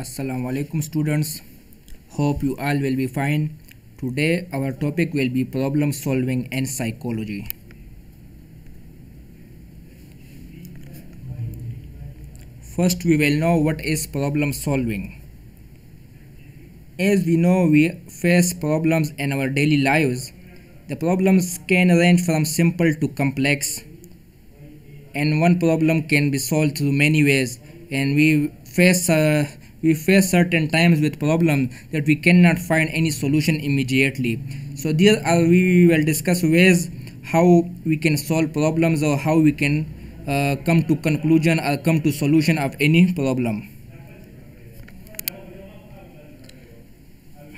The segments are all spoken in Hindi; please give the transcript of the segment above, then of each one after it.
assalamu alaikum students hope you all will be fine today our topic will be problem solving and psychology first we will know what is problem solving as we know we face problems in our daily lives the problems can range from simple to complex and one problem can be solved through many ways and we face uh, we face certain times with problems that we cannot find any solution immediately so there are we will discuss ways how we can solve problems or how we can uh, come to conclusion or come to solution of any problem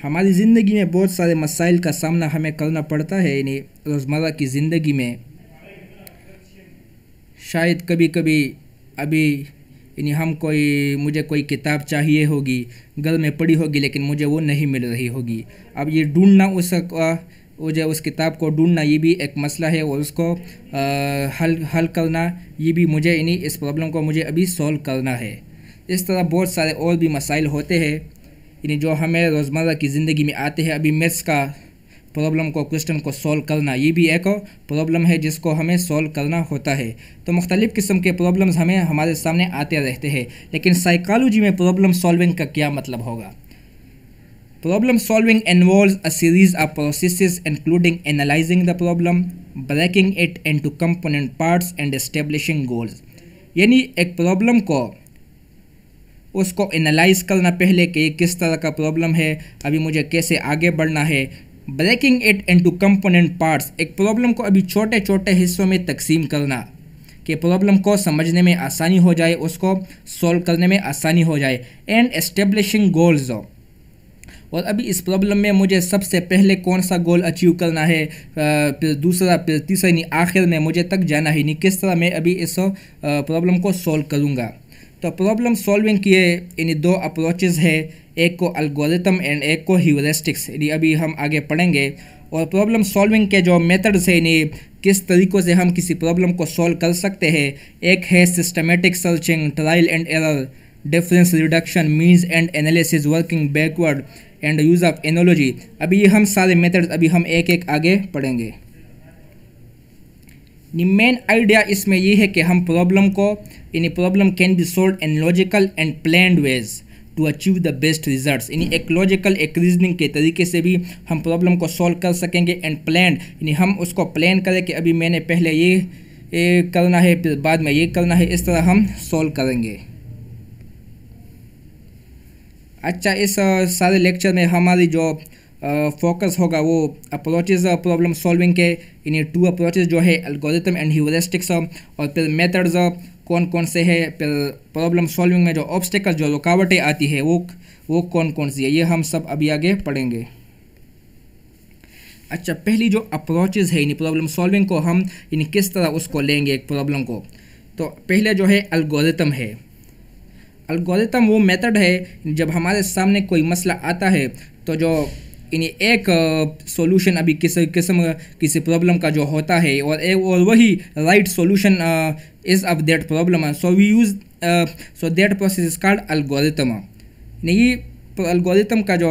हमारी ज़िंदगी में बहुत सारे मसाइल का सामना हमें करना पड़ता है यानी रोज़मर्रा की ज़िंदगी में शायद कभी कभी अभी यानी हम कोई मुझे कोई किताब चाहिए होगी गल में पड़ी होगी लेकिन मुझे वो नहीं मिल रही होगी अब ये ढूंढना उस मुझे उस किताब को ढूंढना ये भी एक मसला है और उसको हल हल करना ये भी मुझे यानी इस प्रॉब्लम को मुझे अभी सॉल्व करना है इस तरह बहुत सारे और भी मसाइल होते हैं यानी जो हमें रोज़मर्रा की ज़िंदगी में आते हैं अभी मैथ्स का प्रॉब्लम को क्वेश्चन को सॉल्व करना ये भी एक प्रॉब्लम है जिसको हमें सॉल्व करना होता है तो मुख्तलिफ़ किस्म के प्रॉब्लम्स हमें हमारे सामने आते रहते हैं लेकिन साइकालोजी में प्रॉब्लम सॉल्विंग का क्या मतलब होगा solving solving a series of process including including the problem breaking it it to component parts and establishing goals यानी एक प्रॉब्लम को उसको एनालाइज करना पहले कि किस तरह का प्रॉब्लम है अभी मुझे कैसे आगे बढ़ना है breaking it to component parts एक प्रॉब्लम को अभी छोटे छोटे हिस्सों में तकसीम करना कि प्रॉब्लम को समझने में आसानी हो जाए उसको सॉल्व करने में आसानी हो जाए एंड एस्टेब्लिशिंग गोल्स और अभी इस प्रॉब्लम में मुझे सबसे पहले कौन सा गोल अचीव करना है फिर दूसरा फिर तीसरा यानी आखिर में मुझे तक जाना ही नहीं किस तरह मैं अभी इस प्रॉब्लम को सॉल्व करूँगा तो प्रॉब्लम सॉल्विंग की यानी दो अप्रोचेज़ है एक को अल्गोरिथम एंड एक को ह्यूरिस्टिक्स अभी हम आगे पढ़ेंगे और प्रॉब्लम सॉल्विंग के जो मेथड्स हैं यानी किस तरीक़ों से हम किसी प्रॉब्लम को सॉल्व कर सकते हैं एक है systematic searching trial and error difference reduction means and analysis working backward and use of analogy अभी ये हम सारे मेथड्स अभी हम एक एक आगे पढ़ेंगे मेन आइडिया इसमें ये है कि हम प्रॉब्लम को इन problem can be solve in logical and planned ways to achieve the best result यानी एक लॉजिकल एक रीजनिंग के तरीके से भी हम प्रॉब्लम को सॉल्व कर सकेंगे एंड प्लान यानी हम उसको प्लान करें कि अभी मैंने पहले ये करना है फिर बाद में ये करना है इस तरह हम सॉल्व करेंगे अच्छा इस सारे लेक्चर में हमारी जो फोकस होगा वो अप्रोचेज प्रॉब्लम सॉल्विंग के इन्हें टू अप्रोचेज जो है एल्गोरिथम एंड ह्यूरिस्टिक्स और फिर मेथड्स कौन कौन से है प्रॉब्लम सॉल्विंग में जो ऑब्स्टेकल जो रुकावटें आती है वो वो कौन कौन सी है ये हम सब अभी आगे पढ़ेंगे अच्छा पहली जो अप्रोचेज़ है इन प्रॉब्लम सॉल्विंग को हम इन किस तरह उसको लेंगे एक प्रॉब्लम को तो पहले जो है अल्गोरिथम है अल्गोरिथम वो मेथड है जब हमारे सामने कोई मसला आता है तो जो यानी एक सॉल्यूशन अभी किस किस्म किसी प्रॉब्लम का जो होता है और एक और वही right solution is of that problem so we use so that process is called algorithm यानी अल्गोरिथम का जो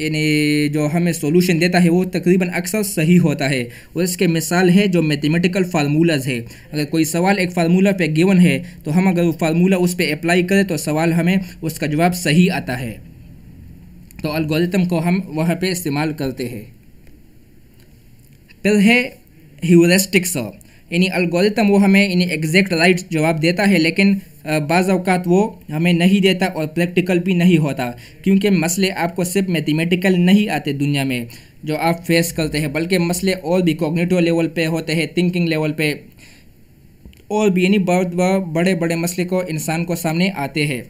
यानी जो हमें सॉल्यूशन देता है वो तकरीबन अक्सर सही होता है और इसके मिसाल है जो मैथमेटिकल फार्मूलाज है अगर कोई सवाल एक फार्मूला पे गिवन है तो हम अगर वो फार्मूला उस पर अप्लाई करें तो सवाल हमें उसका जवाब सही आता है तो अलगोरिथम को हम वहाँ पे इस्तेमाल करते हैं फिर है ह्यूरेस्टिक सर यानी अलगोरिथम वो हमें इन एग्जैक्ट राइट जवाब देता है लेकिन बाजात वो हमें नहीं देता और प्रैक्टिकल भी नहीं होता क्योंकि मसले आपको सिर्फ मैथमेटिकल नहीं आते दुनिया में जो आप फेस करते हैं बल्कि मसले और भी कॉग्निटिव लेवल पे होते हैं थिंकिंग लेवल पे और भी यानी बहुत बड़े बड़े मसले को इंसान को सामने आते हैं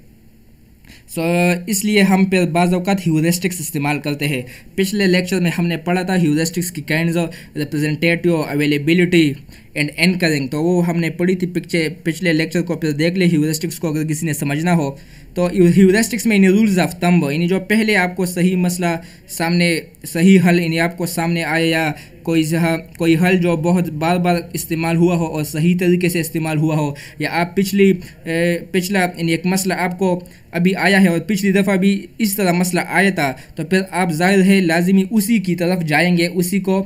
सो इसलिए हम पे बाज़ात ह्यूरिस्टिक्स इस्तेमाल करते हैं पिछले लेक्चर में हमने पढ़ा था ह्यूरिस्टिक्स की kind of representative availability and anchoring तो वो हमने पढ़ी थी पिक्चर पिछले लेक्चर को फिर देख ले ह्यूरिस्टिक्स को अगर किसी ने समझना हो तो ह्यूरिस्टिक्स में इन रूल्स ऑफ तम्ब यानी जो पहले आपको सही मसला सामने सही हल यानी आपको सामने आए या कोई जहाँ कोई हल जो बहुत बार बार इस्तेमाल हुआ हो और सही तरीके से इस्तेमाल हुआ हो या आप पिछली पिछला यानी एक मसला आपको अभी आया है और पिछली दफ़ा भी इस तरह मसला आया था तो फिर आप जाहिर है लाजमी उसी की तरफ जाएंगे उसी को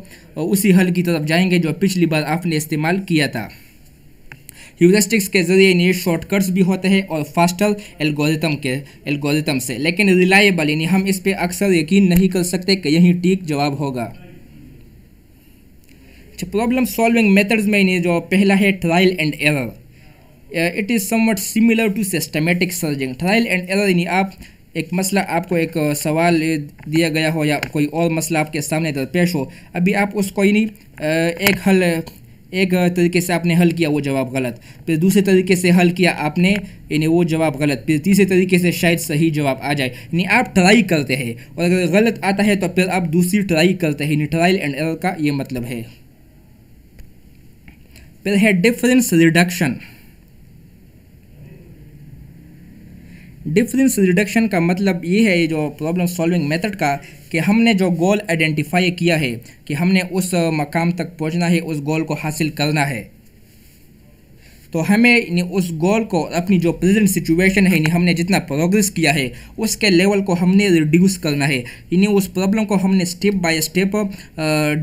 उसी हल की तरफ जाएंगे जो पिछली बार आपने इस्तेमाल इस्तेमाल किया था ह्यूरिस्टिक्स के जरिए इन्हें शॉर्टकट्स भी होते हैं और फास्टर एल्गोरिथम के एल्गोरिथम से लेकिन रिलायबल यानी हम इस पर अक्सर यकीन नहीं कर सकते कि यही ठीक जवाब होगा अच्छा प्रॉब्लम सॉल्विंग मेथड्स में इन्हें जो पहला है trial and error it is somewhat similar to systematic searching trial and error यानी आप एक मसला आपको एक uh, सवाल दिया गया हो या कोई और मसला आपके सामने दरपेश हो अभी आप उसको ही नहीं uh, एक हल एक तरीके से आपने हल किया वो जवाब गलत फिर दूसरे तरीके से हल किया आपने यानी वो जवाब गलत फिर तीसरे तरीके से शायद सही जवाब आ जाए यानी आप ट्राई करते हैं और अगर गलत आता है तो फिर आप दूसरी ट्राई करते हैं ट्राइल ट्रायल एंड एरर का ये मतलब है फिर है डिफरेंस रिडक्शन डिफरेंस रिडक्शन का मतलब ये है जो प्रॉब्लम सॉल्विंग मेथड का कि हमने जो गोल आइडेंटिफाई किया है कि हमने उस मकाम तक पहुंचना है उस गोल को हासिल करना है तो हमें उस गोल को अपनी जो प्रेजेंट सिचुएशन है हमने जितना प्रोग्रेस किया है उसके लेवल को हमने रिड्यूस करना है यानी उस प्रॉब्लम को हमने स्टेप बाय स्टेप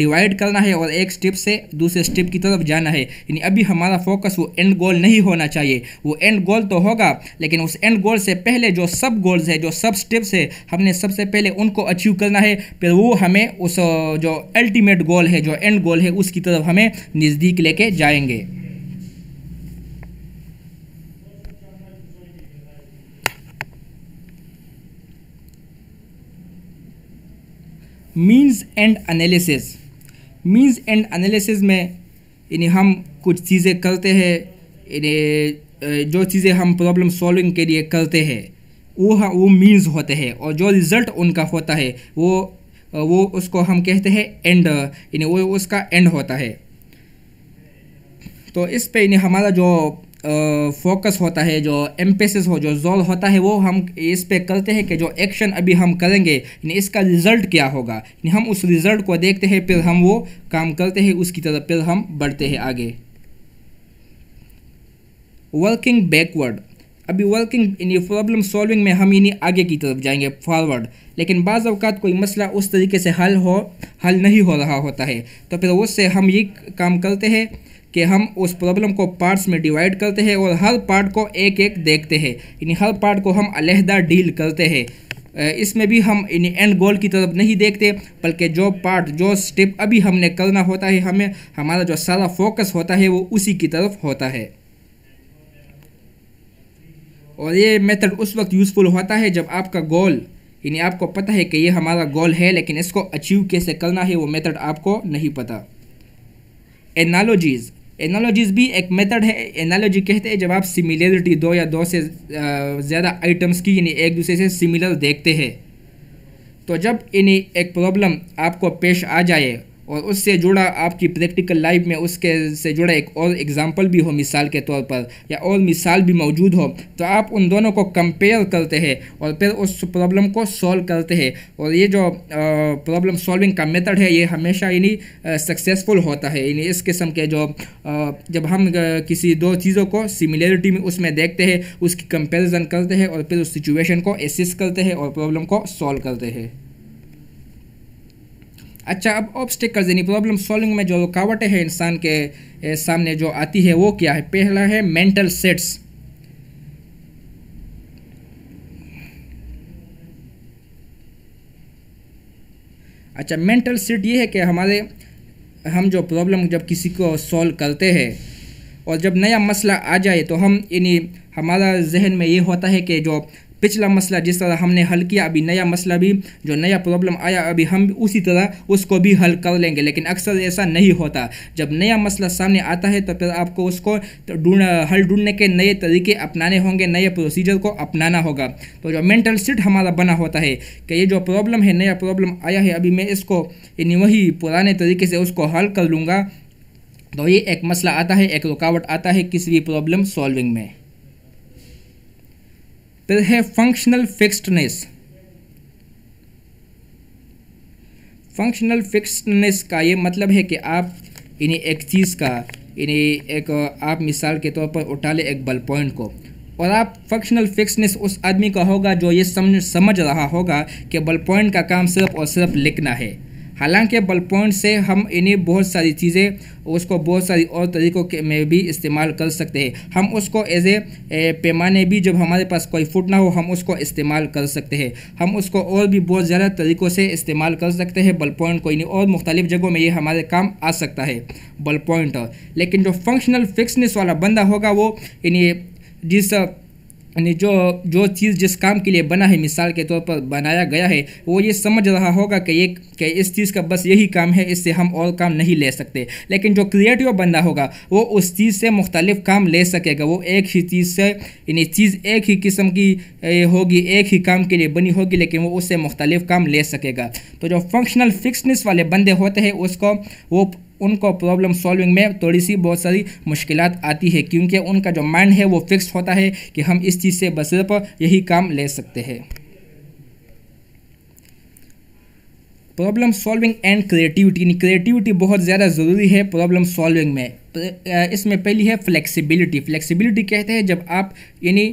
डिवाइड करना है और एक स्टेप से दूसरे स्टेप की तरफ जाना है यानी अभी हमारा फोकस वो एंड गोल नहीं होना चाहिए वो एंड गोल तो होगा लेकिन उस एंड गोल से पहले जो सब गोल्स है जो सब स्टेप्स है हमने सबसे पहले उनको अचीव करना है फिर वो हमें उस जो अल्टीमेट गोल है जो एंड गोल है उसकी तरफ हमें नज़दीक लेके जाएंगे means end analysis means end analysis में यानी हम कुछ चीज़ें करते हैं यानी जो चीज़ें हम प्रॉब्लम सॉल्विंग के लिए करते हैं वो हाँ वो मीन्स होते हैं और जो रिज़ल्ट उनका होता है वो वो उसको हम कहते हैं एंड यानी वो उसका एंड होता है तो इस पे यानी हमारा जो फोकस होता है जो एम्पेसिस हो जो जोल होता है वो हम इस पे करते हैं कि जो एक्शन अभी हम करेंगे यानी इसका रिज़ल्ट क्या होगा हम उस रिज़ल्ट को देखते हैं फिर हम वो काम करते हैं उसकी तरफ फिर हम बढ़ते हैं आगे वर्किंग बैकवर्ड अभी वर्किंग यानी प्रॉब्लम सॉल्विंग में हम यानी आगे की तरफ जाएंगे फॉरवर्ड लेकिन बाज़ अवकात कोई मसला उस तरीके से हल हो हल नहीं हो रहा होता है तो फिर उससे हम ये काम करते हैं कि हम उस प्रॉब्लम को पार्ट्स में डिवाइड करते हैं और हर पार्ट को एक एक देखते हैं यानी हर पार्ट को हम अलहदा डील करते हैं इसमें भी हम इन एंड गोल की तरफ नहीं देखते बल्कि जो पार्ट जो स्टेप अभी हमने करना होता है हमें हमारा जो सारा फोकस होता है वो उसी की तरफ होता है और ये मेथड उस वक्त यूज़फुल होता है जब आपका गोल यानी आपको पता है कि ये हमारा गोल है लेकिन इसको अचीव कैसे करना है वो मेथड आपको नहीं पता एनालॉजीज़ एनालॉजीज़ भी एक मेथड है एनालॉजी कहते हैं जब आप सिमिलरिटी दो या दो से ज़्यादा आइटम्स की यानी एक दूसरे से सिमिलर देखते हैं तो जब यानी एक प्रॉब्लम आपको पेश आ जाए और उससे जुड़ा आपकी प्रैक्टिकल लाइफ में उसके से जुड़ा एक और एग्ज़ाम्पल भी हो मिसाल के तौर पर या और मिसाल भी मौजूद हो तो आप उन दोनों को कंपेयर करते हैं और फिर उस प्रॉब्लम को सॉल्व करते हैं और ये जो प्रॉब्लम सॉल्विंग का मेथड है ये हमेशा यानी सक्सेसफुल होता है यानी इस किस्म के जो आ, जब हम किसी दो चीज़ों को सिमिलरिटी में उसमें देखते हैं उसकी कंपेरिजन करते हैं और फिर उस सिचुएशन को एसिस करते हैं और प्रॉब्लम को सॉल्व करते हैं अच्छा अब ऑब्स्टिकल्स यानी प्रॉब्लम सॉल्विंग में जो रुकावटें हैं इंसान के सामने जो आती है वो क्या है पहला है मेंटल सेट्स अच्छा मेंटल सेट ये है कि हमारे हम जो प्रॉब्लम जब किसी को सॉल्व करते हैं और जब नया मसला आ जाए तो हम यानी हमारा जहन में ये होता है कि जो पिछला मसला जिस तरह हमने हल किया अभी नया मसला भी जो नया प्रॉब्लम आया अभी हम उसी तरह उसको भी हल कर लेंगे लेकिन अक्सर ऐसा नहीं होता जब नया मसला सामने आता है तो फिर आपको उसको ढूंढ हल ढूंढने के नए तरीके अपनाने होंगे नए प्रोसीजर को अपनाना होगा तो जो मेंटल सेट हमारा बना होता है कि ये जो प्रॉब्लम है नया प्रॉब्लम आया है अभी मैं इसको यानी वही पुराने तरीके से उसको हल कर लूँगा तो ये एक मसला आता है एक रुकावट आता है किसी भी प्रॉब्लम सॉल्विंग में तो है फंक्शनल फिक्स्डनेस फंक्शनल फिक्सनेस का ये मतलब है कि आप इन्हें एक चीज़ का इन्हें एक आप मिसाल के तौर पर उठा लें एक बल पॉइंट को और आप फंक्शनल फिक्सनेस उस आदमी का होगा जो ये समझ समझ रहा होगा कि बल पॉइंट का काम सिर्फ और सिर्फ लिखना है हालांकि बल पॉइंट से हम इन्हें बहुत सारी चीज़ें उसको बहुत सारी और तरीक़ों के में भी इस्तेमाल कर सकते हैं हम उसको एज ए पैमाने भी जब हमारे पास कोई फुट ना हो हम उसको इस्तेमाल कर सकते हैं हम उसको और भी बहुत ज़्यादा तरीक़ों से इस्तेमाल कर सकते हैं बल पॉइंट को इन्हें और मुख्तलिफ जगहों में ये हमारे काम आ सकता है बल पॉइंट लेकिन जो फंक्शनल फिक्सनेस वाला बंदा होगा वो इन्हें जिस यानी जो जो चीज़ जिस काम के लिए बना है मिसाल के तौर पर बनाया गया है वो ये समझ रहा होगा कि ये कि इस चीज़ का बस यही काम है इससे हम और काम नहीं ले सकते लेकिन जो क्रिएटिव बंदा होगा वो उस चीज़ से मुख्तलिफ काम ले सकेगा वो एक ही चीज़ से यानी चीज़ एक ही किस्म की होगी एक ही काम के लिए बनी होगी लेकिन वो उससे मुख्तलिफ काम ले सकेगा तो जो फंक्शनल फिक्सनेस वाले बंदे होते हैं उसको वो उनको प्रॉब्लम सॉल्विंग में थोड़ी सी बहुत सारी मुश्किल आती है क्योंकि उनका जो माइंड है वो फिक्स होता है कि हम इस चीज़ से बस पर यही काम ले सकते हैं problem solving and creativity creativity बहुत ज़्यादा ज़रूरी है प्रॉब्लम सॉल्विंग में इसमें पहली है फ्लेक्सिबिलिटी फ्लेक्सिबिलिटी कहते हैं जब आप यानी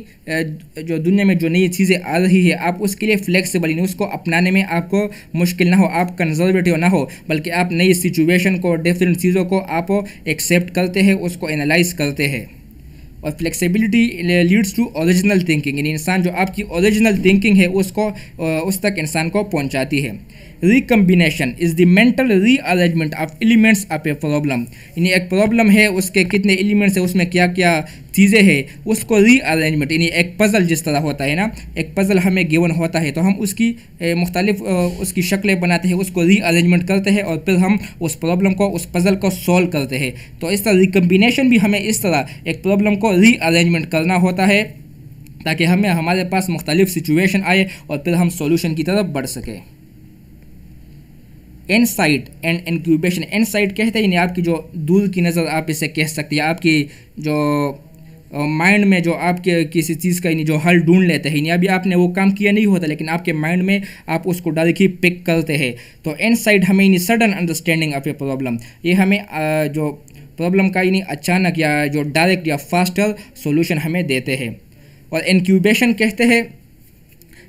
जो दुनिया में जो नई चीज़ें आ रही है आप उसके लिए फ्लेक्सिबल यानी उसको अपनाने में आपको मुश्किल ना हो आप कंजर्वेटिव ना हो बल्कि आप नई सिचुएशन को डिफरेंट चीज़ों को आप एक्सेप्ट करते हैं उसको एनालाइज करते हैं और flexibility leads to original thinking यानी इंसान जो आपकी ओरिजिनल थिंकिंग है उसको उस तक इंसान को पहुंचाती है recombination is the mental rearrangement of elements of a problem यानी एक प्रॉब्लम है उसके कितने एलिमेंट्स है उसमें क्या क्या चीज़ें हैं उसको रीअरेंजमेंट यानी एक पज़ल जिस तरह होता है ना एक पज़ल हमें गिवन होता है तो हम उसकी मुख्तलिफ उसकी शक्लें बनाते हैं उसको रीअरेंजमेंट करते हैं और फिर हम उस प्रॉब्लम को उस पज़ल को सॉल्व करते हैं तो इस तरह रिकम्बिनेशन भी हमें इस तरह एक प्रॉब्लम को रीअरेंजमेंट करना होता है ताकि हमें हमारे पास मुख्तलिफ सिचुएशन आए और फिर हम सॉल्यूशन की तरफ बढ़ सकें insight and incubation insight कहते हैं आपकी जो दूर की नज़र आप इसे कह सकते हैं आपकी जो माइंड में जो आपके किसी चीज़ का जो हल ढूंढ लेते हैं अभी आपने वो काम किया नहीं होता लेकिन आपके माइंड में आप उसको डायरेक्ट ही पिक करते हैं तो एन साइड हमें यानी sudden understanding of a problem ये हमें जो प्रॉब्लम का यानी अचानक या जो डायरेक्ट या फास्टर सोल्यूशन हमें देते हैं और इनक्यूबेशन कहते हैं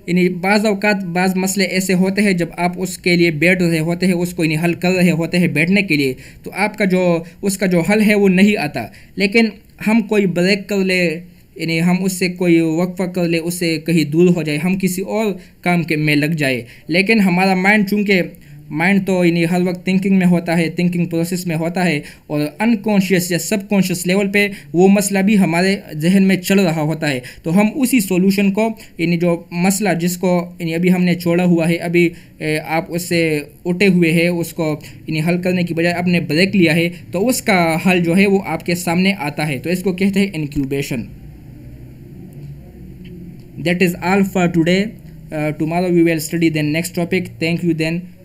यानी बाज़ अवकात बाज़ मसले ऐसे होते हैं जब आप उसके लिए बैठ रहे होते हैं उसको यानी हल कर रहे होते हैं बैठने के लिए तो आपका जो उसका जो हल है वो नहीं आता लेकिन हम कोई ब्रेक कर ले यानी हम उससे कोई वक्फ़ कर ले उससे कहीं दूर हो जाए हम किसी और काम के में लग जाए लेकिन हमारा माइंड चूँकि माइंड तो यानी हर वक्त थिंकिंग में होता है थिंकिंग प्रोसेस में होता है और अनकॉन्शियस या सबकॉन्शियस लेवल पे वो मसला भी हमारे जहन में चल रहा होता है तो हम उसी सॉल्यूशन को यानी जो मसला जिसको यानी अभी हमने छोड़ा हुआ है अभी आप उससे उठे हुए हैं उसको यानी हल करने की बजाय आपने ब्रेक लिया है तो उसका हल जो है वो आपके सामने आता है तो इसको कहते हैं incubation that is all for today uh, tomorrow we will study the next topic thank you then